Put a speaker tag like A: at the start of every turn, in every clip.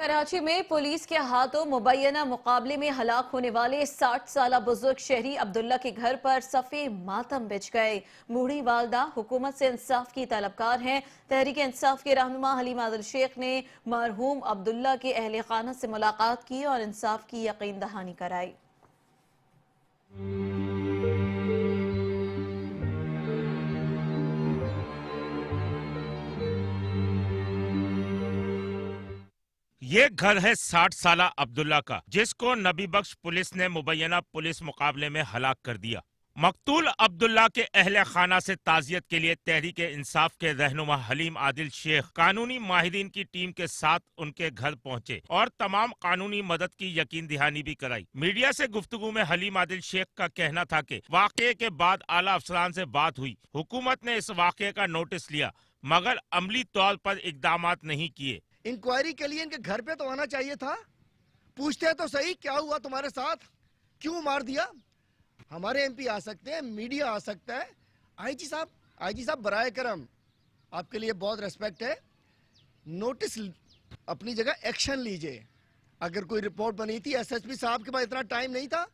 A: कराची में पुलिस के हाथों मुबैना मुकाबले में हलाक होने वाले 60 साल बुजुर्ग शहरी अब्दुल्ला के घर पर सफ़े मातम बिछ गए बूढ़ी वालदा हुकूमत से इंसाफ की तलबकार हैं तहरीक इंसाफ के रहनुमा हलीम आदल शेख ने मरहूम अब्दुल्ला के अहल खाना से मुलाकात की और इंसाफ की यकीन दहानी कराई
B: ये घर है साठ साल अब्दुल्ला का जिसको नबी बख्श पुलिस ने मुबैना पुलिस मुकाबले में हलाक कर दिया मकतूल अब्दुल्ला के अहल खाना से ताजियत के लिए तहरीक इंसाफ के रहनुमा हलीम आदिल शेख कानूनी माहरीन की टीम के साथ उनके घर पहुंचे और तमाम कानूनी मदद की यकीन दहानी भी कराई मीडिया से गुफ्तगु में हलीम आदिल शेख का कहना था कि वाक़े के बाद आला अफसरान से बात हुई हुकूमत ने इस वाक़े का नोटिस लिया मगर अमली तौर पर इकदाम नहीं किए
C: इंक्वायरी के लिए इनके घर पे तो आना चाहिए था पूछते तो सही क्या हुआ तुम्हारे साथ क्यों मार दिया हमारे एमपी आ सकते हैं मीडिया आ सकता है आईजी साहब आईजी साहब बरए करम आपके लिए बहुत रेस्पेक्ट है नोटिस अपनी जगह एक्शन लीजिए अगर कोई रिपोर्ट बनी थी एसएसपी साहब के पास इतना टाइम नहीं था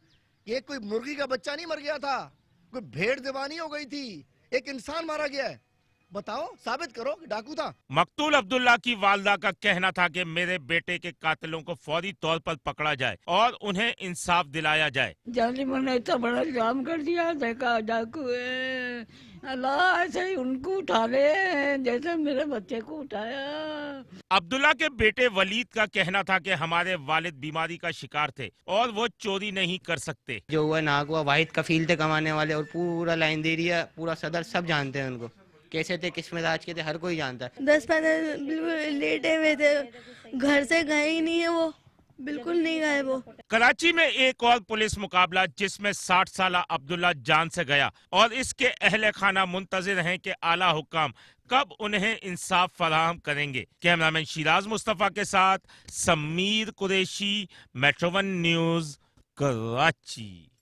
C: ये कोई मुर्गी का बच्चा नहीं मर गया था कोई भेड़ दीवानी हो गई थी एक इंसान मारा गया है बताओ साबित करो डाकू था
B: मकतूल अब्दुल्ला की वालदा का कहना था कि मेरे बेटे के कातिलों को फौरी तौर पर पकड़ा जाए और उन्हें इंसाफ दिलाया जाए
A: जालिमों मैंने इतना बड़ा इल्जाम कर दिया देखा डाकू अल्लाह ऐसे ही उनको उठा ले जैसे मेरे बच्चे को उठाया
B: अब्दुल्ला के बेटे वलीद का कहना था कि हमारे वालिद बीमारी का शिकार थे और वो चोरी नहीं कर सकते
C: जो हुआ नाग हुआ वाहिद कफील थे कमाने वाले और पूरा लाइन दे रही पूरा सदर सब जानते हैं उनको
B: कैसे थे किस मिजाज के थे हर कोई जानता
A: है दस पंद्रह बिल्कुल लेटे हुए थे घर से गए ही नहीं है वो बिल्कुल नहीं गए वो
B: कराची में एक और पुलिस मुकाबला जिसमें 60 साल अब्दुल्ला जान से गया और इसके अहल खाना मुंतजर हैं कि आला हुकाम कब उन्हें इंसाफ फराहम करेंगे कैमरामैन शिराज मुस्तफ़ा के साथ समीर कुरेशी मेट्रोवन न्यूज़ कराची